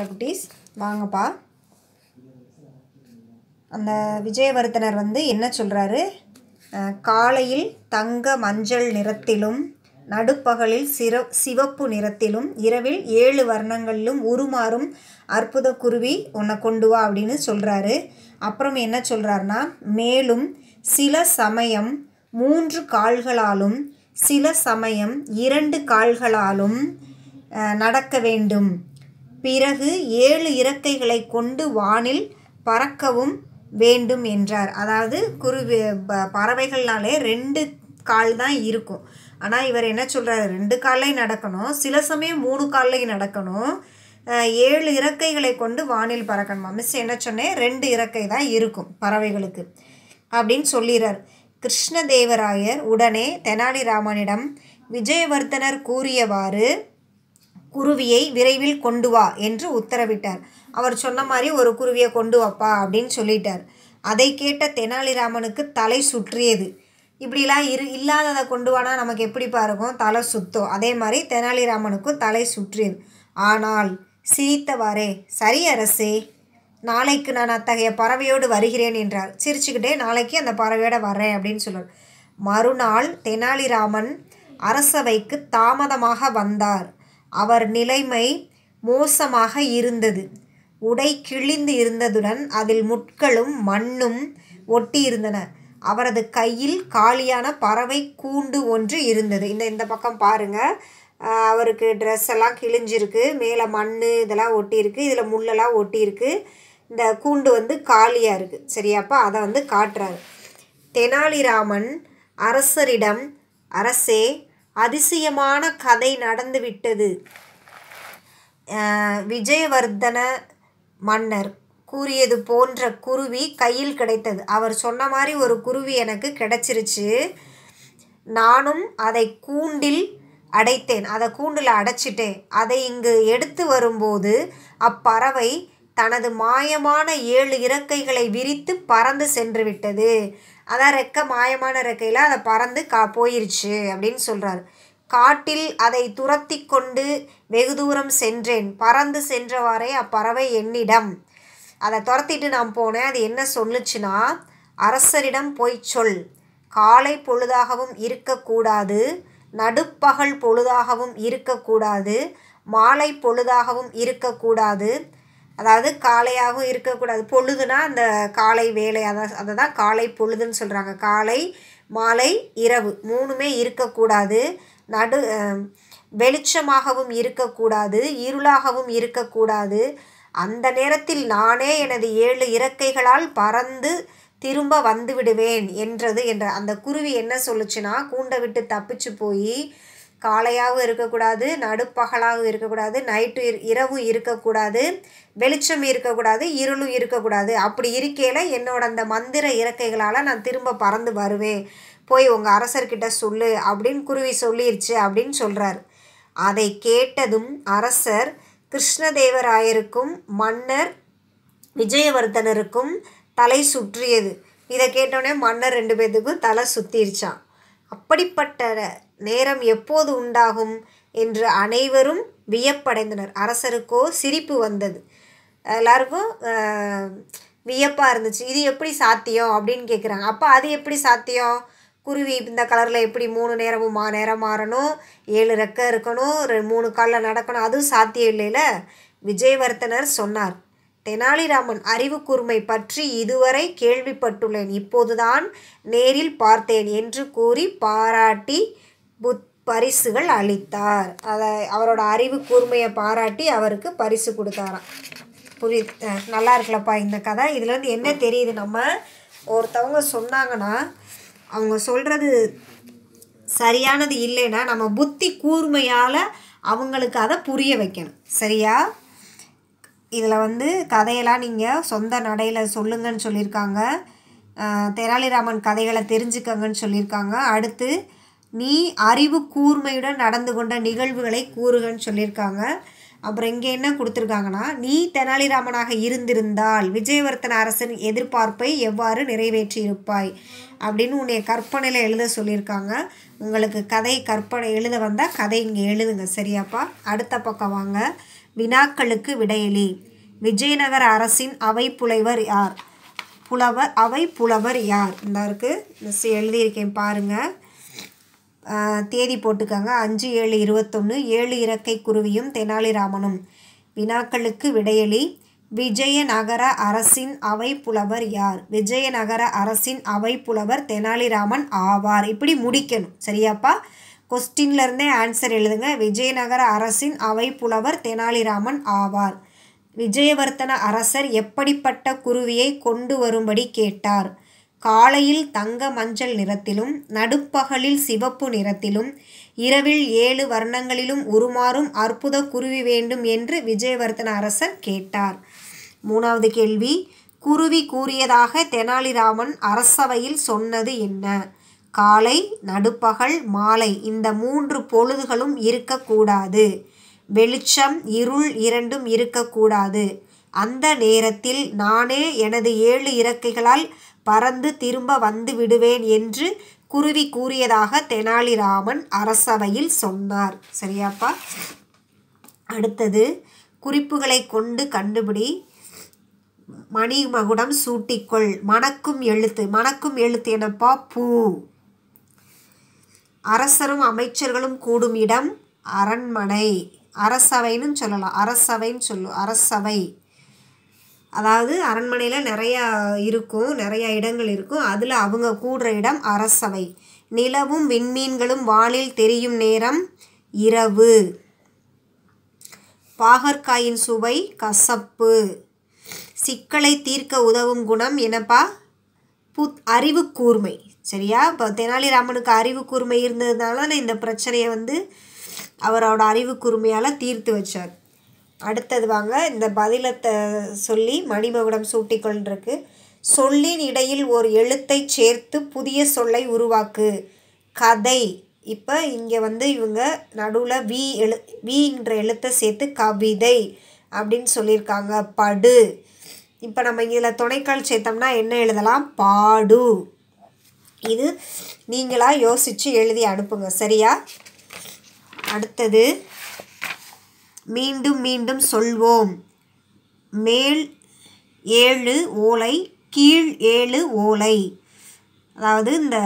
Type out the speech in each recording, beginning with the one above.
குட்டீஸ் வாங்கப்பா அந்த விஜயவர்த்தனர் வந்து என்ன சொல்கிறாரு காலையில் தங்க மஞ்சள் நிறத்திலும் நடுப்பகலில் சிற சிவப்பு நிறத்திலும் இரவில் ஏழு வர்ணங்களிலும் உருமாறும் அற்புத குருவி உன்னை கொண்டு வா அப்படின்னு சொல்கிறாரு அப்புறம் என்ன சொல்கிறாருன்னா மேலும் சில சமயம் மூன்று கால்களாலும் சில சமயம் இரண்டு கால்களாலும் நடக்க வேண்டும் பிறகு ஏழு இறக்கைகளை கொண்டு வானில் பறக்கவும் வேண்டும் என்றார் அதாவது குரு பறவைகள்னாலே ரெண்டு கால் தான் இருக்கும் ஆனால் இவர் என்ன சொல்கிறார் ரெண்டு காலையும் நடக்கணும் சில சமயம் மூணு காலையும் நடக்கணும் ஏழு இறக்கைகளை கொண்டு வானில் பறக்கணுமா மிஸ் என்ன சொன்னேன் ரெண்டு இறக்கை தான் இருக்கும் பறவைகளுக்கு அப்படின்னு சொல்லிடுறார் கிருஷ்ணதேவராயர் உடனே தெனாலிராமனிடம் விஜயவர்த்தனர் கூறியவாறு குருவியை விரைவில் கொண்டு வா என்று உத்தரவிட்டார் அவர் சொன்ன மாதிரி ஒரு குருவியை கொண்டு வாப்பா அப்படின்னு சொல்லிட்டார் அதை கேட்ட தெனாலிராமனுக்கு தலை சுற்றியது இப்படிலாம் இரு இல்லாததை கொண்டு வானா நமக்கு எப்படிப்பா இருக்கும் தலை சுத்தம் அதே மாதிரி தெனாலிராமனுக்கும் தலை சுற்றியது ஆனால் சிரித்தவாறே சரி அரசே நாளைக்கு நான் அத்தகைய பறவையோடு வருகிறேன் என்றார் சிரிச்சுக்கிட்டே நாளைக்கு அந்த பறவையோடு வர்றேன் அப்படின்னு சொல்லுவார் மறுநாள் தெனாலிராமன் அரசவைக்கு தாமதமாக வந்தார் அவர் நிலைமை மோசமாக இருந்தது உடை கிழிந்து இருந்ததுடன் அதில் முட்களும் மண்ணும் ஒட்டியிருந்தன அவரது கையில் காலியான பறவை கூண்டு ஒன்று இருந்தது இந்த இந்த பக்கம் பாருங்கள் அவருக்கு ட்ரெஸ் எல்லாம் கிழிஞ்சிருக்கு மேலே மண் இதெல்லாம் ஒட்டியிருக்கு இதில் முள்ளெல்லாம் ஒட்டியிருக்கு இந்த கூண்டு வந்து காலியாக இருக்குது சரியாப்பா அதை வந்து காட்டுறாரு தெனாலிராமன் அரசரிடம் அரசே அதிசயமான கதை நடந்துவிட்டது விஜயவர்தன மன்னர் கூறியது போன்ற குருவி கையில் கிடைத்தது அவர் சொன்ன மாதிரி ஒரு குருவி எனக்கு கிடைச்சிருச்சு நானும் அதை கூண்டில் அடைத்தேன் அதை கூண்டில் அடைச்சிட்டேன் அதை இங்கு எடுத்து வரும்போது அப்பறவை தனது மாயமான ஏழு இறக்கைகளை விரித்து பறந்து சென்று விட்டது அதான் ரெக்கை மாயமான ரெக்கையில் அதை பறந்து கா போயிருச்சு அப்படின்னு சொல்கிறாரு காட்டில் அதை துரத்தி கொண்டு வெகு தூரம் சென்றேன் பறந்து சென்றவாறே அப்பறவை என்னிடம் அதை துரத்திட்டு நான் போனேன் அது என்ன சொல்லுச்சுன்னா அரசரிடம் போய் சொல் காலை பொழுதாகவும் இருக்கக்கூடாது நடுப்பகல் பொழுதாகவும் இருக்கக்கூடாது மாலை பொழுதாகவும் இருக்கக்கூடாது அதாவது காலையாகவும் இருக்கக்கூடாது பொழுதுனா அந்த காலை வேலை அதை அதை தான் காலை பொழுதுன்னு சொல்கிறாங்க காலை மாலை இரவு மூணுமே இருக்கக்கூடாது நடு வெளிச்சமாகவும் இருக்கக்கூடாது இருளாகவும் இருக்கக்கூடாது அந்த நேரத்தில் நானே எனது ஏழு இறக்கைகளால் பறந்து திரும்ப வந்துவிடுவேன் என்றது என்ற அந்த குருவி என்ன சொல்லுச்சுன்னா கூண்டை விட்டு தப்பிச்சு போய் காலையாகவும் இருக்கக்கூடாது நடுப்பகலாகவும் இருக்கக்கூடாது நைட்டு இரவும் இருக்கக்கூடாது வெளிச்சம் இருக்கக்கூடாது இருளும் இருக்கக்கூடாது அப்படி இருக்கையில் என்னோட அந்த மந்திர இறக்கைகளால் நான் திரும்ப பறந்து வருவேன் போய் உங்கள் அரசர்கிட்ட சொல்லு அப்படின்னு குருவி சொல்லிருச்சு அப்படின்னு சொல்கிறார் அதை கேட்டதும் அரசர் கிருஷ்ணதேவராயருக்கும் மன்னர் விஜயவர்தனருக்கும் தலை சுற்றியது இதை கேட்டோடனே மன்னர் ரெண்டு பேர்த்துக்கும் தலை சுற்றிருச்சான் அப்படிப்பட்ட நேரம் எப்போது உண்டாகும் என்று அனைவரும் வியப்படைந்தனர் அரசருக்கோ சிரிப்பு வந்தது எல்லாருக்கும் வியப்பாக இருந்துச்சு இது எப்படி சாத்தியம் அப்படின்னு கேட்குறாங்க அப்போ அது எப்படி சாத்தியம் குருவி இந்த கலரில் எப்படி மூணு நேரமும் மா நேரம் மாறணும் ஏழு ரெக்கை இருக்கணும் மூணு காலில் நடக்கணும் அதுவும் சாத்தியம் இல்லைல்ல விஜயவர்த்தனர் சொன்னார் தெனாலிராமன் அறிவு கூர்மை பற்றி இதுவரை கேள்விப்பட்டுள்ளேன் இப்போதுதான் நேரில் பார்த்தேன் என்று கூறி பாராட்டி புத் பரிசுகள் அளித்தார் அதை அவரோட அறிவு கூர்மையை பாராட்டி அவருக்கு பரிசு கொடுத்தாராம் புரிய நல்லா இருக்கலப்பா இந்த கதை இதுலேருந்து என்ன தெரியுது நம்ம ஒருத்தவங்க சொன்னாங்கன்னா அவங்க சொல்கிறது சரியானது இல்லைன்னா நம்ம புத்தி கூர்மையால் அவங்களுக்கு அதை புரிய வைக்கணும் சரியா இதில் வந்து கதையெல்லாம் நீங்கள் சொந்த நடையில் சொல்லுங்கன்னு சொல்லியிருக்காங்க தெனாலிராமன் கதைகளை தெரிஞ்சுக்கங்கன்னு சொல்லியிருக்காங்க அடுத்து நீ அறிவு கூர்மையுடன் நடந்து கொண்ட நிகழ்வுகளை கூறுகன்னு சொல்லியிருக்காங்க அப்புறம் இங்கே என்ன கொடுத்துருக்காங்கன்னா நீ தெனாலிராமனாக இருந்திருந்தால் விஜயவர்த்தன அரசன் எதிர்பார்ப்பை எவ்வாறு நிறைவேற்றியிருப்பாய் அப்படின்னு உன்னைய கற்பனையில் எழுத சொல்லியிருக்காங்க உங்களுக்கு கதை கற்பனை எழுத வந்தால் கதை இங்கே எழுதுங்க சரியாப்பா அடுத்த பக்கம் வாங்க வினாக்களுக்கு விடையளி விஜயநகர அரசின் அவை புலைவர் யார் புலவர் அவை புலவர் யார் இந்த இருக்குது எழுதியிருக்கேன் பாருங்கள் தேதி போட்டுக்கோங்க அஞ்சு ஏழு இருபத்தொன்று ஏழு இறக்கை குருவியும் தெனாலிராமனும் வினாக்களுக்கு விடையளி விஜயநகர அரசின் அவை புலவர் யார் விஜயநகர அரசின் அவை புலவர் தெனாலிராமன் ஆவார் இப்படி முடிக்கணும் சரியாப்பா கொஸ்டின்லேருந்தே ஆன்சர் எழுதுங்க விஜயநகர அரசின் அவை புலவர் தெனாலிராமன் ஆவார் விஜயவர்த்தன அரசர் எப்படிப்பட்ட குருவியை கொண்டு வரும்படி கேட்டார் காலையில் தங்க மஞ்சள் நிறத்திலும் நடுப்பகலில் சிவப்பு நிறத்திலும் இரவில் ஏழு வர்ணங்களிலும் உருமாறும் அற்புத குருவி வேண்டும் என்று விஜயவர்த்தன அரசர் கேட்டார் மூணாவது கேள்வி குருவி கூறியதாக தெனாலிராமன் அரசவையில் சொன்னது என்ன காலை நடுப்பகல் மாலை இந்த மூன்று பொழுதுகளும் இருக்கக்கூடாது வெளிச்சம் இருள் இரண்டும் இருக்கக்கூடாது அந்த நேரத்தில் நானே எனது ஏழு இறக்கைகளால் பறந்து திரும்ப வந்து விடுவேன் என்று குருவி கூறியதாக தெனாலிராமன் அரசவையில் சொன்னார் சரியாப்பா அடுத்தது குறிப்புகளை கொண்டு கண்டுபிடி மணிமகுடம் சூட்டிக்கொள் மணக்கும் எழுத்து மணக்கும் எழுத்து எனப்பா பூ அரசரும் அமைச்சர்களும் கூடும் இடம் அரண்மனை அரசவைன்னு சொல்லலாம் அரசவைன்னு சொல்லு அரசவை அதாவது அரண்மனையில் நிறையா இருக்கும் நிறையா இடங்கள் இருக்கும் அதில் அவங்க கூடுற இடம் அரசவை நிலவும் விண்மீன்களும் வானில் தெரியும் நேரம் இரவு பாகற்காயின் சுவை கசப்பு சிக்கலை தீர்க்க உதவும் குணம் என்னப்பா புத் அறிவு கூர்மை சரியா இப்போ தெனாலிராமனுக்கு அறிவு கூர்மை இருந்ததுனால இந்த பிரச்சனையை வந்து அவரோட அறிவு கூர்மையால் தீர்த்து வச்சார் அடுத்தது வாங்க இந்த பதிலத்தை சொல்லி மணிமகுடம் சூட்டிக்கொண்டிருக்கு சொல்லின் இடையில் ஒரு எழுத்தை சேர்த்து புதிய சொல்லை உருவாக்கு கதை இப்போ இங்கே வந்து இவங்க நடுவில் வி எழு வின்ற எழுத்தை சேர்த்து கவிதை அப்படின்னு சொல்லியிருக்காங்க படு இப்போ நம்ம இதில் துணைக்கால் சேர்த்தோம்னா என்ன எழுதலாம் பாடு இது நீங்களாக யோசித்து எழுதி அனுப்புங்க சரியா அடுத்தது மீண்டும் மீண்டும் சொல்வோம் மேல் ஏழு ஓலை கீழ் ஏழு ஓலை அதாவது இந்த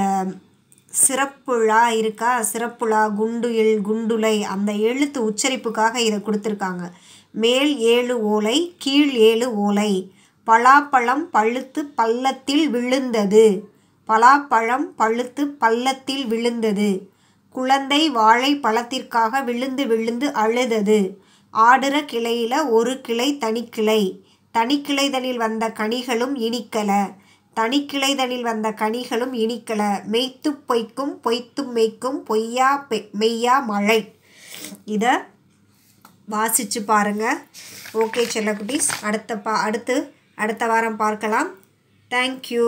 சிறப்புழா இருக்கா சிறப்புழா குண்டுயில் குண்டுலை அந்த எழுத்து உச்சரிப்புக்காக இதை கொடுத்துருக்காங்க மேல் ஏழு ஓலை கீழ் ஏழு ஓலை பலாப்பழம் பழுத்து பள்ளத்தில் விழுந்தது பலாப்பழம் பழுத்து பள்ளத்தில் விழுந்தது குழந்தை வாழை பழத்திற்காக விழுந்து விழுந்து அழுதது ஆடுற கிளையில் ஒரு கிளை தனிக்கிளை தனிக்கிளைதனில் வந்த கனிகளும் இனிக்கலை தனிக்கிளைதனில் வந்த கனிகளும் இனிக்கலை மெய்த்து பொய்க்கும் பொய்த்து மெய்க்கும் பொய்யா மெய்யா மழை இதை வாசித்து பாருங்கள் ஓகே செல்லக்குட்டீஸ் அடுத்த பா அடுத்து அடுத்த வாரம் பார்க்கலாம் தேங்க்யூ